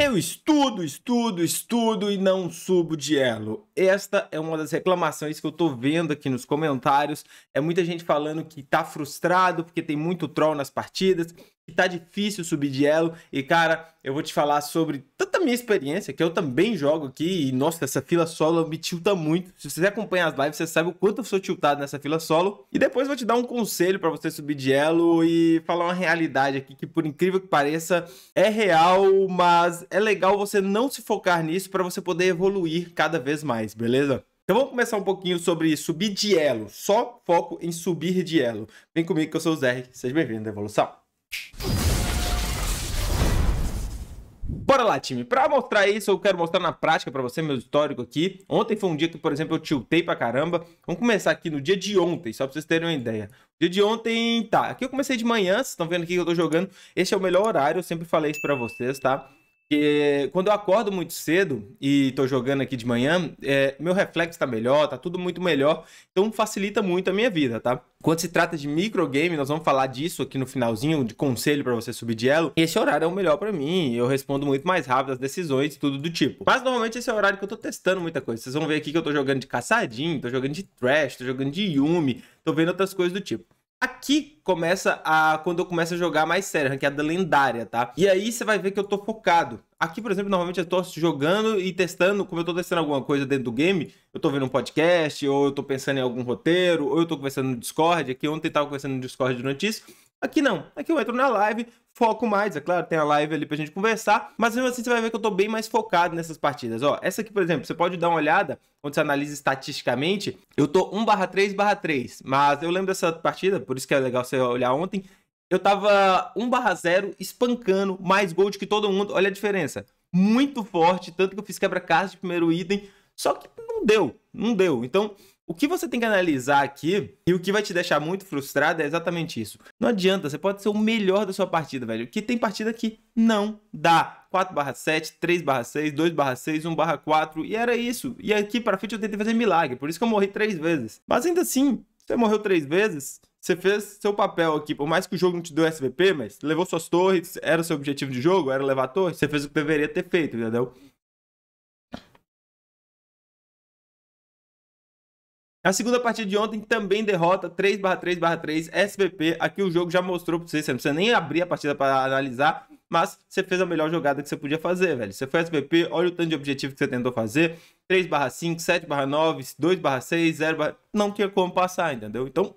Eu estudo, estudo, estudo e não subo de elo. Esta é uma das reclamações que eu tô vendo aqui nos comentários. É muita gente falando que tá frustrado porque tem muito troll nas partidas, que tá difícil subir de elo. E, cara, eu vou te falar sobre tanta minha experiência, que eu também jogo aqui. E, nossa, essa fila solo me tilta muito. Se você acompanha as lives, você sabe o quanto eu sou tiltado nessa fila solo. E depois vou te dar um conselho para você subir de elo e falar uma realidade aqui que, por incrível que pareça, é real, mas é legal você não se focar nisso para você poder evoluir cada vez mais, beleza? Então vamos começar um pouquinho sobre subir de elo. Só foco em subir de elo. Vem comigo que eu sou o Zé. Seja bem-vindo à evolução. Bora lá, time. Pra mostrar isso, eu quero mostrar na prática pra você meu histórico aqui. Ontem foi um dia que, por exemplo, eu tiltei pra caramba. Vamos começar aqui no dia de ontem, só pra vocês terem uma ideia. Dia de ontem, tá. Aqui eu comecei de manhã, vocês estão vendo aqui que eu tô jogando. Esse é o melhor horário, eu sempre falei isso pra vocês, tá? Porque quando eu acordo muito cedo e tô jogando aqui de manhã, é, meu reflexo tá melhor, tá tudo muito melhor, então facilita muito a minha vida, tá? Quando se trata de microgame, nós vamos falar disso aqui no finalzinho, de conselho para você subir de elo. Esse horário é o melhor para mim, eu respondo muito mais rápido as decisões e tudo do tipo. Mas normalmente esse é o horário que eu tô testando muita coisa. Vocês vão ver aqui que eu tô jogando de caçadinho, tô jogando de trash, tô jogando de Yumi, tô vendo outras coisas do tipo. Aqui começa a quando eu começo a jogar mais sério, ranqueada lendária, tá? E aí você vai ver que eu tô focado. Aqui, por exemplo, normalmente eu tô jogando e testando, como eu tô testando alguma coisa dentro do game, eu tô vendo um podcast, ou eu tô pensando em algum roteiro, ou eu tô conversando no Discord. Aqui ontem eu tava conversando no Discord de notícias, Aqui não. Aqui eu entro na live, foco mais, é claro, tem a live ali pra gente conversar, mas mesmo assim você vai ver que eu tô bem mais focado nessas partidas. Ó, essa aqui, por exemplo, você pode dar uma olhada, quando você analisa estatisticamente, eu tô 1 barra 3 barra 3, mas eu lembro dessa partida, por isso que é legal você olhar ontem, eu tava 1 barra 0 espancando mais gold que todo mundo, olha a diferença. Muito forte, tanto que eu fiz quebra-casa de primeiro item, só que não deu, não deu. Então, o que você tem que analisar aqui e o que vai te deixar muito frustrado é exatamente isso. Não adianta, você pode ser o melhor da sua partida, velho. Que tem partida que não dá. 4/7, 3/6, 2/6, 1/4 e era isso. E aqui para frente eu tentei fazer milagre, por isso que eu morri três vezes. Mas ainda assim, você morreu três vezes, você fez seu papel aqui, por mais que o jogo não te deu SVP, mas levou suas torres, era o seu objetivo de jogo, era levar torres, você fez o que deveria ter feito, entendeu? A segunda partida de ontem também derrota 3/3/3 SVP. Aqui o jogo já mostrou para você, você não precisa nem abrir a partida para analisar, mas você fez a melhor jogada que você podia fazer, velho. Você foi SVP, olha o tanto de objetivo que você tentou fazer: 3/5, 7/9, 2/6, 0. Não tinha como passar, entendeu? Então,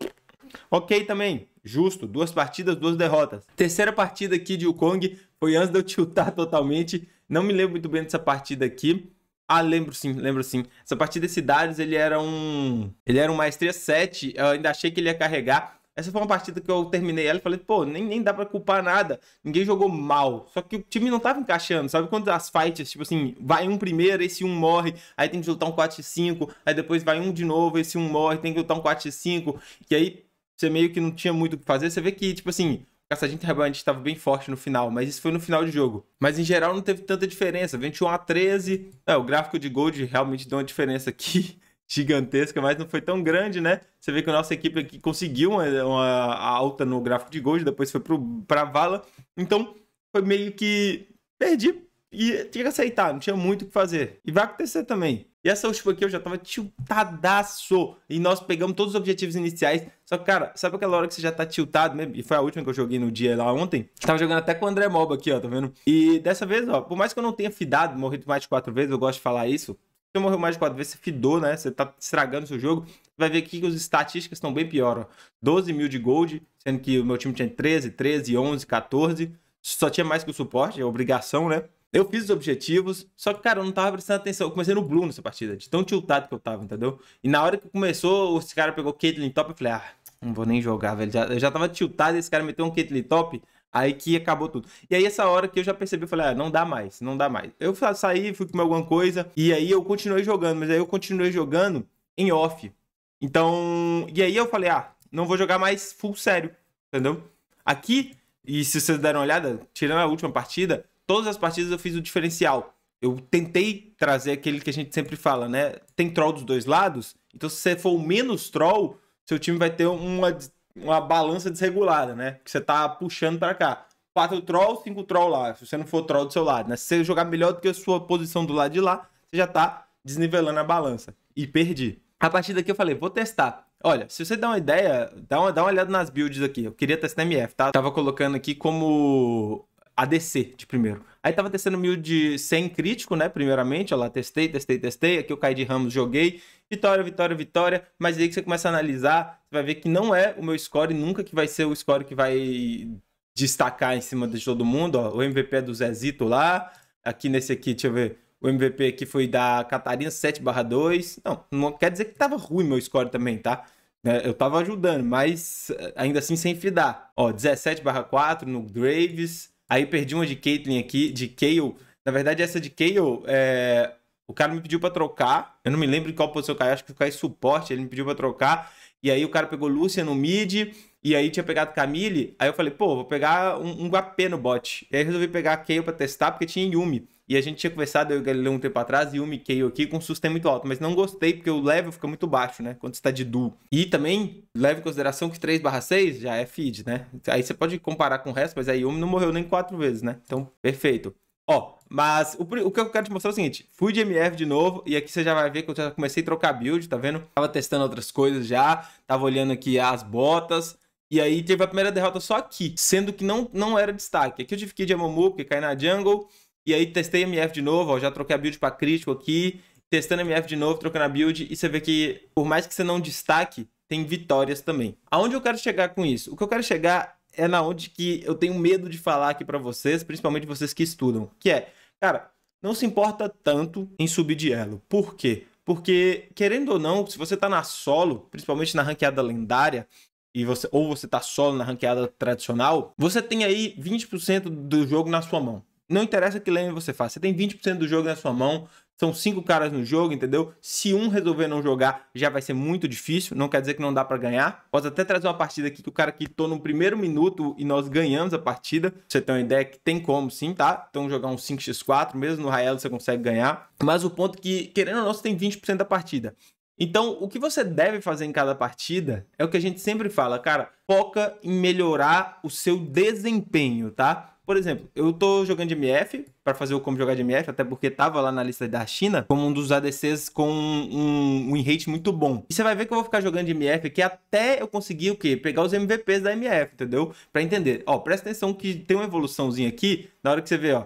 ok também. Justo, duas partidas, duas derrotas. Terceira partida aqui de Yukong foi antes de eu tiltar totalmente. Não me lembro muito bem dessa partida aqui. Ah, lembro sim, lembro sim. Essa partida de cidades, ele era um. Ele era um maestria 7. Eu ainda achei que ele ia carregar. Essa foi uma partida que eu terminei ela e falei, pô, nem, nem dá pra culpar nada. Ninguém jogou mal. Só que o time não tava encaixando. Sabe quando as fights, tipo assim, vai um primeiro, esse um morre, aí tem que lutar um 4x5, aí depois vai um de novo, esse um morre, tem que lutar um 4x5. E aí você meio que não tinha muito o que fazer. Você vê que, tipo assim, caçadinha terrabandista estava bem forte no final, mas isso foi no final de jogo. Mas em geral não teve tanta diferença, 21 a 13. É, o gráfico de gold realmente deu uma diferença aqui gigantesca, mas não foi tão grande, né? Você vê que a nossa equipe aqui conseguiu uma, uma alta no gráfico de gold, depois foi para vala. Então foi meio que perdi e tinha que aceitar, não tinha muito o que fazer. E vai acontecer também. E essa última aqui eu já tava tiltadaço. E nós pegamos todos os objetivos iniciais. Só que, cara, sabe aquela hora que você já tá tiltado mesmo? E foi a última que eu joguei no dia lá ontem. Tava jogando até com o André Mob aqui, ó, tá vendo? E dessa vez, ó, por mais que eu não tenha fidado, morrido mais de quatro vezes, eu gosto de falar isso. Se você morreu mais de quatro vezes, você fidou, né? Você tá estragando seu jogo. vai ver aqui que os estatísticas estão bem pior, ó. 12 mil de gold, sendo que o meu time tinha 13, 13, 11, 14. Só tinha mais que o suporte, é obrigação, né? Eu fiz os objetivos, só que, cara, eu não tava prestando atenção. Eu comecei no Blue nessa partida, de tão tiltado que eu tava, entendeu? E na hora que começou, esse cara pegou Caitlyn top, eu falei, ah, não vou nem jogar, velho. Já, eu já tava tiltado, esse cara meteu um Caitlyn top, aí que acabou tudo. E aí, essa hora que eu já percebi, eu falei, ah, não dá mais, não dá mais. Eu saí, fui comer alguma coisa, e aí eu continuei jogando, mas aí eu continuei jogando em off. Então, e aí eu falei, ah, não vou jogar mais full sério, entendeu? Aqui, e se vocês deram uma olhada, tirando a última partida, todas as partidas eu fiz o diferencial. Eu tentei trazer aquele que a gente sempre fala, né? Tem troll dos dois lados, então se você for o menos troll, seu time vai ter uma, uma balança desregulada, né? Que você tá puxando para cá. Quatro troll, cinco troll lá, se você não for troll do seu lado, né? Se você jogar melhor do que a sua posição do lado de lá, você já tá desnivelando a balança. E perdi. A partir daqui eu falei, vou testar. Olha, se você dá uma ideia, dá uma, dá uma olhada nas builds aqui. Eu queria testar MF, tá? Tava colocando aqui como a descer de primeiro. Aí tava testando mil de 100 crítico, né? Primeiramente, ó lá, testei, testei, testei. Aqui eu caí de ramos, joguei. Vitória, vitória, vitória. Mas aí que você começa a analisar, você vai ver que não é o meu score, nunca que vai ser o score que vai destacar em cima de todo mundo. Ó, o MVP é do Zezito lá. Aqui nesse aqui, deixa eu ver. O MVP aqui foi da Catarina 7/2. Não, não quer dizer que tava ruim meu score também, tá? Né, eu tava ajudando, mas eh, ainda assim sem fidar. Ó, 17/4 no Graves, Aí perdi uma de Caitlyn aqui, de Kayle. Na verdade, essa de Kayle, é... o cara me pediu para trocar. Eu não me lembro de qual posição caiu, acho que caiu suporte, ele me pediu para trocar. E aí o cara pegou Lúcia no mid, e aí tinha pegado Camille. Aí eu falei, pô, vou pegar um, um AP no bot. E aí resolvi pegar a Kayle pra testar, porque tinha Yumi. E a gente tinha conversado, eu e o Galileu, um tempo atrás, e o Mikhail aqui com um susto é muito alto. Mas não gostei, porque o level fica muito baixo, né? Quando está de duo. E também, leve em consideração que 3 6 já é feed, né? Aí você pode comparar com o resto, mas aí Yumi não morreu nem quatro vezes, né? Então, perfeito. Ó, mas o, o, que eu quero te mostrar é o seguinte: fui de MF de novo, e aqui você já vai ver que eu já comecei a trocar build, tá vendo? Tava testando outras coisas já, tava olhando aqui as botas. E aí teve a primeira derrota só aqui, sendo que não, não era destaque. Aqui eu tive que ir de Amumu porque cai na jungle. E aí testei MF de novo, ó, já troquei a build para crítico aqui, testando MF de novo, trocando a build, e você vê que, por mais que você não destaque, tem vitórias também. Aonde eu quero chegar com isso? O que eu quero chegar é na onde que eu tenho medo de falar aqui para vocês, principalmente vocês que estudam, que é, cara, não se importa tanto em subir de elo. Por quê? Porque, querendo ou não, se você tá na solo, principalmente na ranqueada lendária, e você, ou você tá solo na ranqueada tradicional, você tem aí 20% do jogo na sua mão. Não interessa que lane você faça. Você tem 20% do jogo na sua mão. São cinco caras no jogo, entendeu? Se um resolver não jogar, já vai ser muito difícil. Não quer dizer que não dá para ganhar. Posso até trazer uma partida aqui que o cara quitou no primeiro minuto e nós ganhamos a partida. Pra você ter uma ideia que tem como sim, tá? Então jogar um 5x4, mesmo no Raelo você consegue ganhar. Mas o ponto é que, querendo ou não, você tem 20% da partida. Então, o que você deve fazer em cada partida é o que a gente sempre fala, cara, foca em melhorar o seu desempenho, tá? por exemplo, eu tô jogando de MF para fazer o como jogar de MF, até porque tava lá na lista da China como um dos ADCs com um, um rate muito bom. E você vai ver que eu vou ficar jogando de MF aqui até eu conseguir o quê? Pegar os MVPs da MF, entendeu? Para entender. Ó, presta atenção que tem uma evoluçãozinha aqui, na hora que você vê, ó,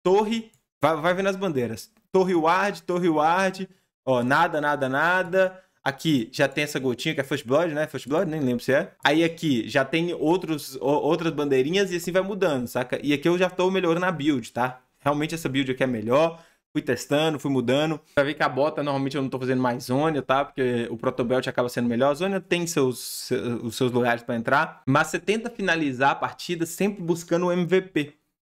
torre, vai, vai vendo as bandeiras. Torre ward, torre ward, ó, nada, nada, nada Aqui já tem essa gotinha que é First Blood, né? First Blood, nem lembro se é. Aí aqui já tem outros, outras bandeirinhas e assim vai mudando, saca? E aqui eu já tô melhorando a build, tá? Realmente essa build aqui é melhor. Fui testando, fui mudando. Pra ver que a bota, normalmente eu não tô fazendo mais zônia, tá? Porque o protobelt acaba sendo melhor. A zônia tem seus, os seus lugares para entrar. Mas você tenta finalizar a partida sempre buscando o MVP.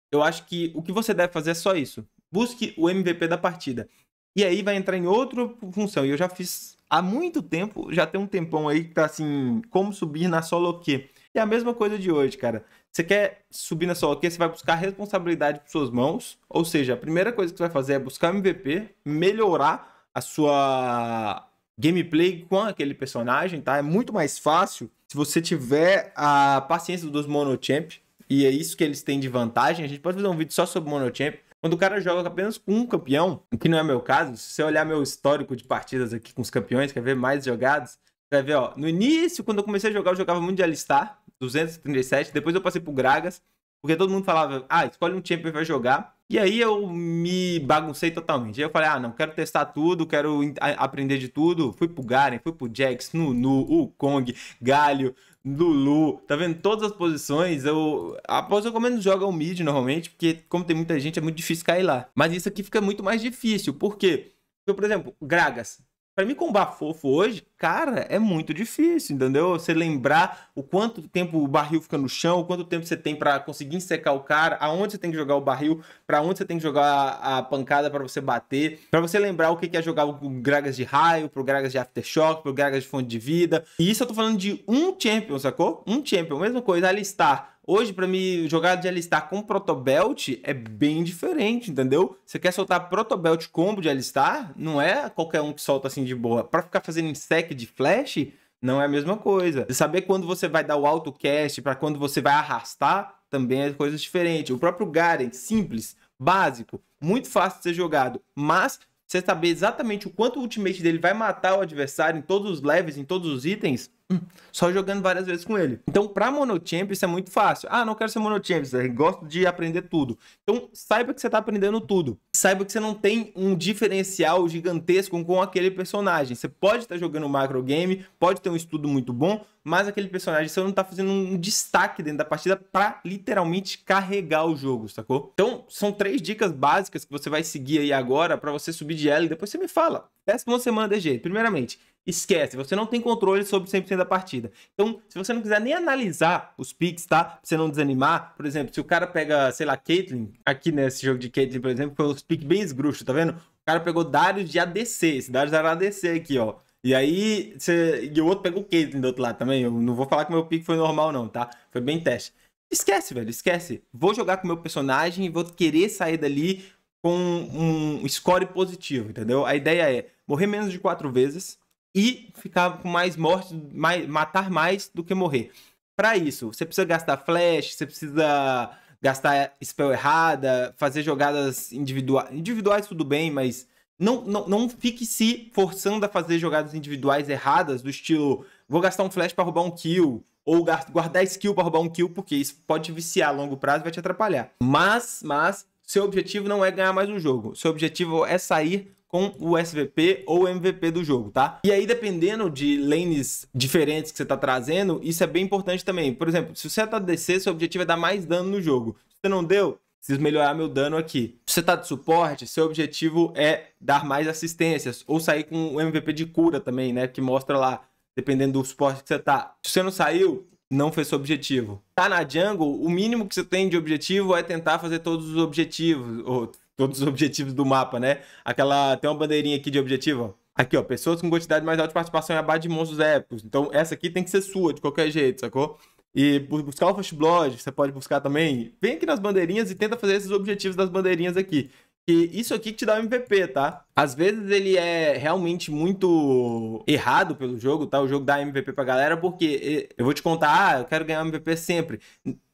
Eu acho que o que você deve fazer é só isso. Busque o MVP da partida. E aí vai entrar em outra função. E eu já fiz há muito tempo, já tem um tempão aí que tá assim, como subir na solo que É a mesma coisa de hoje, cara. Você quer subir na solo que você vai buscar responsabilidade para suas mãos. Ou seja, a primeira coisa que você vai fazer é buscar MVP, melhorar a sua gameplay com aquele personagem, tá? É muito mais fácil se você tiver a paciência dos monochamp. E é isso que eles têm de vantagem. A gente pode fazer um vídeo só sobre monochamp quando o cara joga apenas com um campeão, o que não é meu caso, se você olhar meu histórico de partidas aqui com os campeões, quer ver mais jogados, você vai ver, ó, no início, quando eu comecei a jogar, eu jogava muito de Alistar, 237, depois eu passei pro Gragas, porque todo mundo falava, ah, escolhe um champion e vai jogar. E aí eu me baguncei totalmente. Aí eu falei, ah, não, quero testar tudo, quero aprender de tudo. Fui pro Garen, fui pro Jax, Nunu, Kong, Galho, Lulu, tá vendo? Todas as posições, eu... A posição que eu menos jogo é o mid, normalmente, porque como tem muita gente, é muito difícil cair lá. Mas isso aqui fica muito mais difícil, por quê? Porque, por exemplo, Gragas. Pra mim, combar fofo hoje, cara, é muito difícil, entendeu? Você lembrar o quanto tempo o barril fica no chão, o quanto tempo você tem para conseguir secar o cara, aonde você tem que jogar o barril, para onde você tem que jogar a, pancada para você bater, para você lembrar o que é jogar o Gragas de raio, pro Gragas de aftershock, pro Gragas de fonte de vida. E isso eu tô falando de um champion, sacou? Um champion, mesma coisa, alistar Hoje, para mim, jogar de alistar com protobelt é bem diferente, entendeu? Você quer soltar protobelt combo de alistar, não é qualquer um que solta assim de boa. Para ficar fazendo sec de flash, não é a mesma coisa. Saber quando você vai dar o autocast, para quando você vai arrastar, também é coisa diferente. O próprio Garen, simples, básico, muito fácil de ser jogado, mas você saber exatamente o quanto o ultimate dele vai matar o adversário em todos os levels, em todos os itens, Hum. Só jogando várias vezes com ele. Então, para monochamp, isso é muito fácil. Ah, não quero ser monochamp, gosto de aprender tudo. Então, saiba que você tá aprendendo tudo. Saiba que você não tem um diferencial gigantesco com aquele personagem. Você pode estar tá jogando um macro game, pode ter um estudo muito bom, mas aquele personagem você não tá fazendo um destaque dentro da partida para literalmente carregar o jogo, sacou? Então, são três dicas básicas que você vai seguir aí agora para você subir de ela e depois você me fala. Péssima semana, DG. Primeiramente, Esquece, você não tem controle sobre 100% da partida. Então, se você não quiser nem analisar os picks, tá? Pra você não desanimar, por exemplo, se o cara pega, sei lá, Caitlyn, aqui nesse jogo de Caitlyn, por exemplo, foi um pick bem esgruxo, tá vendo? O cara pegou Darius de ADC, esse Darius era ADC aqui, ó. E aí, você... e o outro pegou Caitlyn do outro lado também. Eu não vou falar que meu pick foi normal, não, tá? Foi bem teste. Esquece, velho, esquece. Vou jogar com meu personagem, vou querer sair dali com um score positivo, entendeu? A ideia é morrer menos de quatro vezes, e ficar com mais mortes, mais, matar mais do que morrer. Para isso, você precisa gastar flash, você precisa gastar spell errada, fazer jogadas individuais. Individuais tudo bem, mas não, não, não fique se forçando a fazer jogadas individuais erradas, do estilo, vou gastar um flash para roubar um kill, ou guardar skill para roubar um kill, porque isso pode viciar a longo prazo e vai te atrapalhar. Mas, mas, seu objetivo não é ganhar mais um jogo. Seu objetivo é sair com o SVP ou MVP do jogo, tá? E aí, dependendo de lanes diferentes que você tá trazendo, isso é bem importante também. Por exemplo, se você tá DC, seu objetivo é dar mais dano no jogo. Se você não deu, preciso melhorar meu dano aqui. Se você tá de suporte, seu objetivo é dar mais assistências ou sair com o MVP de cura também, né? Que mostra lá, dependendo do suporte que você tá. Se você não saiu, não foi seu objetivo. Tá na jungle, o mínimo que você tem de objetivo é tentar fazer todos os objetivos, ou todos os objetivos do mapa, né? Aquela. Tem uma bandeirinha aqui de objetivo, ó. Aqui, ó, pessoas com quantidade mais alta de participação em abate de monstros épicos. Então, essa aqui tem que ser sua, de qualquer jeito, sacou? E buscar o Fast Blood, você pode buscar também. Vem aqui nas bandeirinhas e tenta fazer esses objetivos das bandeirinhas aqui. E isso aqui que te dá o MVP, tá? Às vezes ele é realmente muito errado pelo jogo, tá? O jogo dá MVP pra galera, porque eu vou te contar, ah, eu quero ganhar MVP sempre.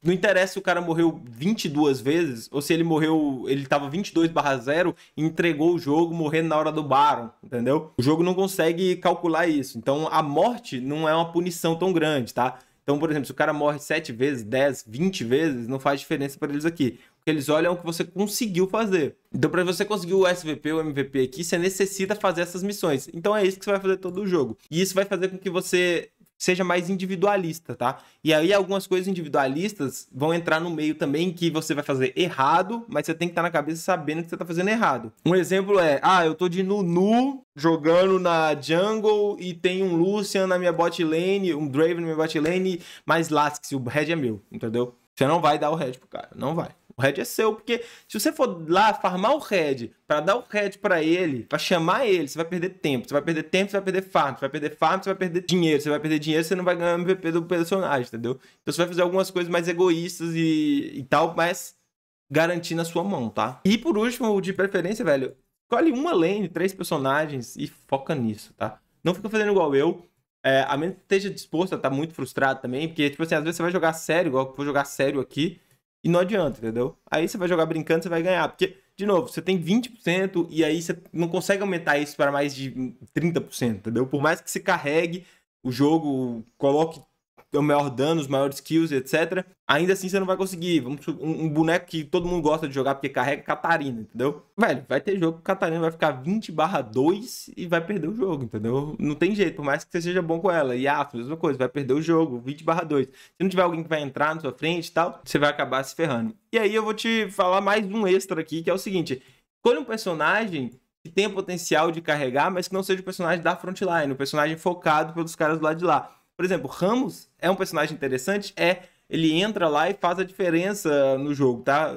Não interessa se o cara morreu 22 vezes ou se ele morreu, ele tava 22 barra 0 e entregou o jogo morrendo na hora do Baron, entendeu? O jogo não consegue calcular isso. Então a morte não é uma punição tão grande, tá? Então, por exemplo, se o cara morre 7 vezes, 10, 20 vezes, não faz diferença para eles aqui. O que eles olham é o que você conseguiu fazer. Então, para você conseguir o SVP ou MVP aqui, você necessita fazer essas missões. Então, é isso que você vai fazer todo o jogo. E isso vai fazer com que você seja mais individualista, tá? E aí algumas coisas individualistas vão entrar no meio também que você vai fazer errado, mas você tem que estar tá na cabeça sabendo que você está fazendo errado. Um exemplo é, ah, eu tô de Nunu jogando na jungle e tem um Lucian na minha bot lane, um Draven na minha bot lane, mas lasque-se, o Red é meu, entendeu? Você não vai dar o Red, pro cara, não vai. O é seu, porque se você for lá farmar o Red para dar o Red para ele, para chamar ele, você vai perder tempo, você vai perder tempo, você vai perder farm, você vai perder farm, você vai perder dinheiro, você vai perder dinheiro, você não vai ganhar MVP do personagem, entendeu? Então você vai fazer algumas coisas mais egoístas e, e tal, mas garantir na sua mão, tá? E por último, de preferência, velho, escolhe uma lane, três personagens e foca nisso, tá? Não fica fazendo igual eu. É, a menos que esteja disposto a estar tá muito frustrado também, porque, tipo assim, às vezes você vai jogar sério, igual eu vou jogar sério aqui, e não adianta, entendeu? Aí você vai jogar brincando, você vai ganhar. Porque, de novo, você tem 20% e aí você não consegue aumentar isso para mais de 30%, entendeu? Por mais que você carregue o jogo, coloque o maior dano, os maiores kills, etc. Ainda assim você não vai conseguir. Vamos um, um boneco que todo mundo gosta de jogar porque carrega Catarina, entendeu? Velho, vai ter jogo que Catarina vai ficar 20 barra 2 e vai perder o jogo, entendeu? Não tem jeito, por mais que você seja bom com ela. E a mesma coisa, vai perder o jogo, 20 barra 2. Se não tiver alguém que vai entrar na sua frente e tal, você vai acabar se ferrando. E aí eu vou te falar mais um extra aqui, que é o seguinte. Escolha um personagem que tenha potencial de carregar, mas que não seja o personagem da frontline, o personagem focado pelos caras do lado de lá. Por exemplo, Ramos é um personagem interessante, é. Ele entra lá e faz a diferença no jogo, tá?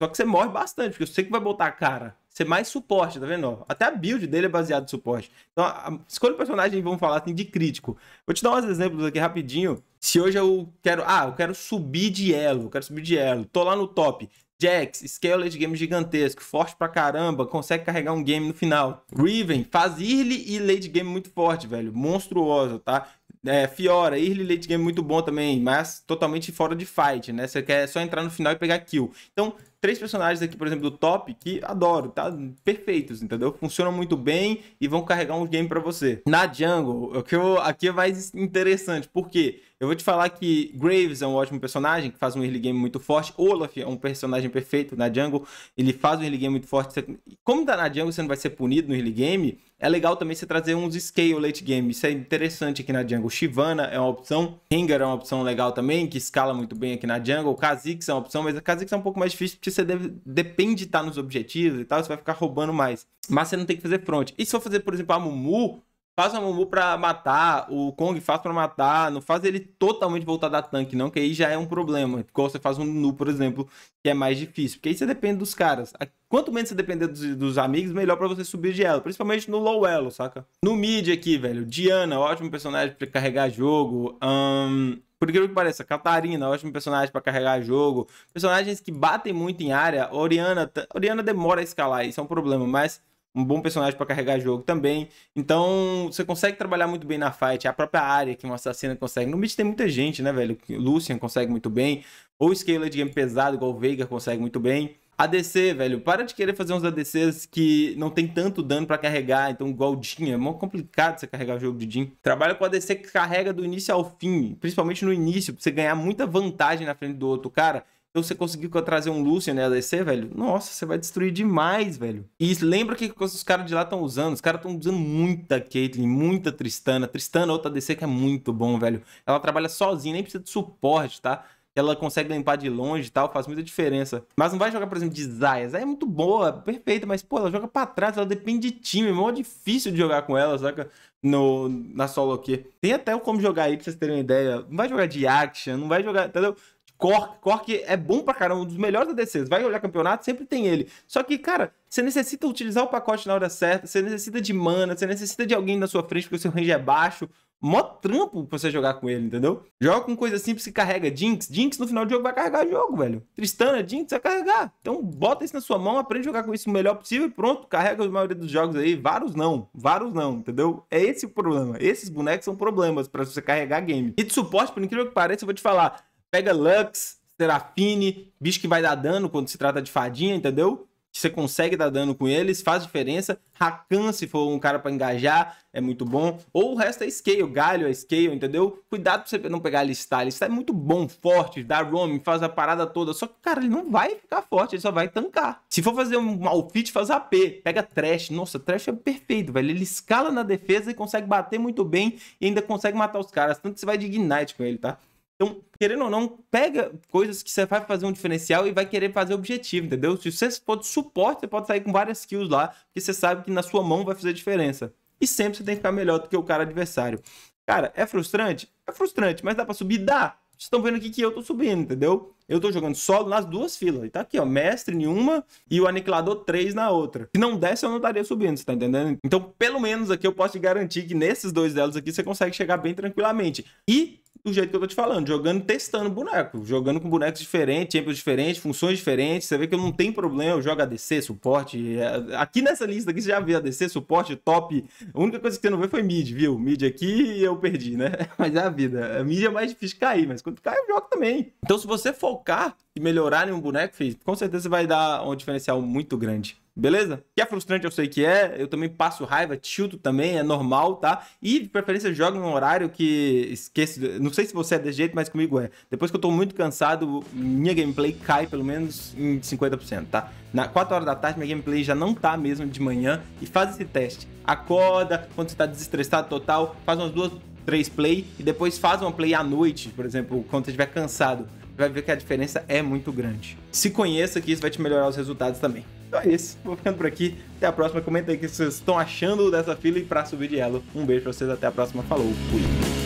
Só que você morre bastante, porque sei que vai botar a cara. Você é mais suporte, tá vendo? Até a build dele é baseada em suporte. Então, a... escolha o personagem e vamos falar assim, de crítico. Vou te dar uns exemplos aqui rapidinho. Se hoje eu quero. Ah, eu quero subir de elo, eu quero subir de elo. Tô lá no top. Jax, Scale de game gigantesco, forte pra caramba, consegue carregar um game no final. Riven, faz early e late game muito forte, velho, monstruoso, tá? É, Fiora, early late game é muito bom também, mas totalmente fora de fight, né? Você quer só entrar no final e pegar kill. Então, três personagens aqui, por exemplo, do top, que adoro, tá? Perfeitos, entendeu? Funcionam muito bem e vão carregar um game para você. Na jungle, o que eu, aqui é mais interessante, porque eu vou te falar que Graves é um ótimo personagem, que faz um early game muito forte. Olaf é um personagem perfeito na jungle, ele faz um early game muito forte. Como tá na jungle, você não vai ser punido no early game, é legal também você trazer uns scale late game. Isso é interessante aqui na jungle. Shivana é uma opção, Ringer é uma opção legal também, que escala muito bem aqui na jungle. Kha'Zix é uma opção, mas a Kha'Zix é um pouco mais difícil, porque você deve, depende de estar tá nos objetivos e tal, você vai ficar roubando mais. Mas você não tem que fazer front. E se for fazer, por exemplo, a Mumu, Faz a Momu pra matar, o Kong faz pra matar, não faz ele totalmente voltar da tanque, não, que aí já é um problema. Igual você faz um Nu, por exemplo, que é mais difícil. Porque aí você depende dos caras. Quanto menos você depender dos, dos amigos, melhor para você subir de elo. Principalmente no low elo, saca? No mid aqui, velho. Diana, ótimo personagem pra carregar jogo. Um, por que que pareça, Catarina, ótimo personagem para carregar jogo. Personagens que batem muito em área. Oriana, Oriana demora a escalar, isso é um problema, mas um bom personagem para carregar jogo também. Então, você consegue trabalhar muito bem na fight. A própria área que um assassino consegue. No mid tem muita gente, né, velho? Lucian consegue muito bem. Ou Scaler de game pesado, igual o Veiga consegue muito bem. ADC, velho, para de querer fazer uns ADCs que não tem tanto dano para carregar, então igual o Jin, é mó complicado você carregar o jogo de Jin. Trabalha com ADC que carrega do início ao fim, principalmente no início, pra você ganhar muita vantagem na frente do outro cara então você conseguiu trazer um Lucian né, ADC, velho? Nossa, você vai destruir demais, velho. E lembra que os caras de lá estão usando? Os caras estão usando muita Caitlyn, muita Tristana. Tristana, é outra ADC que é muito bom, velho. Ela trabalha sozinha, nem precisa de suporte, tá? ela consegue limpar de longe e tal, faz muita diferença. Mas não vai jogar, por exemplo, de Zaya. Zaya é muito boa, perfeita, mas, pô, ela joga pra trás, ela depende de time, é mó difícil de jogar com ela, saca? No, na solo aqui. Tem até como jogar aí, pra vocês terem uma ideia. Não vai jogar de Action, não vai jogar, entendeu? Cork. Cork é bom pra caramba, um dos melhores ADCs. Vai olhar campeonato, sempre tem ele. Só que, cara, você necessita utilizar o pacote na hora certa, você necessita de mana, você necessita de alguém na sua frente porque o seu range é baixo. Mó trampo pra você jogar com ele, entendeu? Joga com coisa simples que carrega Jinx. Jinx no final do jogo vai carregar o jogo, velho. Tristana, Jinx vai carregar. Então bota isso na sua mão, aprende a jogar com isso o melhor possível e pronto. Carrega a maioria dos jogos aí. Vários não. Vários não, entendeu? É esse o problema. Esses bonecos são problemas para você carregar game. E de suporte, por incrível que pareça, eu vou te falar. Pega Lux, Serafine, bicho que vai dar dano quando se trata de fadinha, entendeu? Você consegue dar dano com eles, faz diferença. Rakan, se for um cara para engajar, é muito bom. Ou o resto é scale, galho é scale, entendeu? Cuidado pra você não pegar a listar. Listar é muito bom, forte, dá roam, faz a parada toda. Só que, cara, ele não vai ficar forte, ele só vai tancar. Se for fazer um malfit, faz AP. Pega trash. Nossa, trash é perfeito, velho. Ele escala na defesa e consegue bater muito bem e ainda consegue matar os caras. Tanto que você vai de Ignite com ele, tá? Então, querendo ou não, pega coisas que você vai fazer um diferencial e vai querer fazer objetivo, entendeu? Se você for de suporte, você pode sair com várias kills lá, porque você sabe que na sua mão vai fazer diferença. E sempre você tem que ficar melhor do que o cara adversário. Cara, é frustrante? É frustrante, mas dá pra subir? Dá. Vocês estão vendo aqui que eu tô subindo, entendeu? Eu tô jogando solo nas duas filas. E tá aqui, ó, mestre em uma e o aniquilador 3 na outra. Se não desse, eu não estaria subindo, você tá entendendo? Então, pelo menos aqui eu posso te garantir que nesses dois delas aqui você consegue chegar bem tranquilamente. E do jeito que eu tô te falando, jogando, testando boneco, jogando com bonecos diferentes, tempos diferentes, funções diferentes. Você vê que eu não tenho problema, eu jogo ADC, suporte. É, aqui nessa lista aqui você já viu ADC, suporte, top. A única coisa que você não vê foi mid, viu? Mid aqui eu perdi, né? Mas é a vida. A mid é mais difícil cair, mas quando cai eu jogo também. Então se você focar e melhorarem um boneco, filho, com certeza vai dar um diferencial muito grande. Beleza? Que é frustrante, eu sei que é. Eu também passo raiva, tilto também, é normal, tá? E de preferência joga em um horário que esquece. Não sei se você é desse jeito, mas comigo é. Depois que eu tô muito cansado, minha gameplay cai pelo menos em 50%, tá? Na 4 horas da tarde, minha gameplay já não tá mesmo de manhã. E faz esse teste. Acorda, quando você tá desestressado total, faz umas duas, três play e depois faz uma play à noite, por exemplo, quando você estiver cansado vai ver que a diferença é muito grande. Se conheça que isso vai te melhorar os resultados também. Então é isso, vou ficando por aqui. Até a próxima, comenta aí o que vocês estão achando dessa fila e pra subir de elo. Um beijo pra vocês, até a próxima, falou, fui!